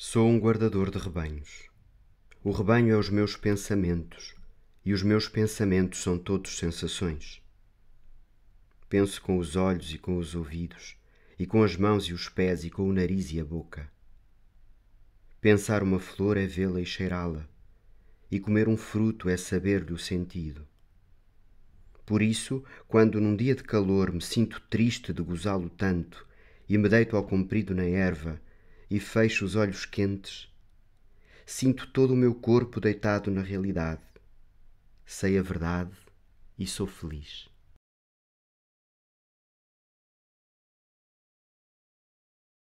Sou um guardador de rebanhos. O rebanho é os meus pensamentos, e os meus pensamentos são todos sensações. Penso com os olhos e com os ouvidos, e com as mãos e os pés, e com o nariz e a boca. Pensar uma flor é vê-la e cheirá-la, e comer um fruto é saber-lhe o sentido. Por isso, quando num dia de calor me sinto triste de gozá-lo tanto, e me deito ao comprido na erva, e fecho os olhos quentes. Sinto todo o meu corpo deitado na realidade. Sei a verdade e sou feliz.